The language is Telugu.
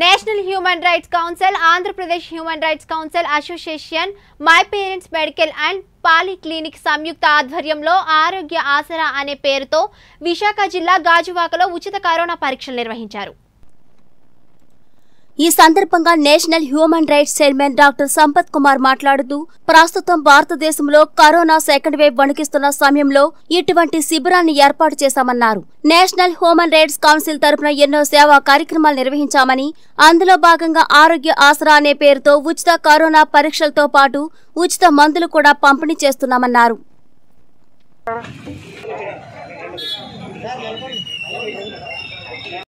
national human rights council Andhra Pradesh human rights council association my parents medical and polyclinic సంయుక్త ఆధ్వర్యంలో ఆరోగ్య ఆసరా అనే పేరుతో విశాఖ జిల్లా గాజువాకలో ఉచిత కరోనా పరీక్షలు నిర్వహించారు ఈ సందర్భంగా national human rights chairman doctor Sampath Kumar మాట్లాడుతూ ప్రస్తుతం భారతదేశంలో కరోనా సెకండ్ వేవ్ వణికిస్తున్న సమయంలో ఇటువంటి శిబిరాన్ని ఏర్పాటు చేశామన్నారు నేషనల్ హ్యూమన్ రైట్స్ కౌన్సిల్ తరపున ఎన్నో సేవా కార్యక్రమాలు నిర్వహించామని అందులో భాగంగా ఆరోగ్య ఆసరా అనే పేరుతో ఉచిత కరోనా పరీక్షలతో పాటు ఉచిత మందులు కూడా పంపిణీ చేస్తున్నామన్నారు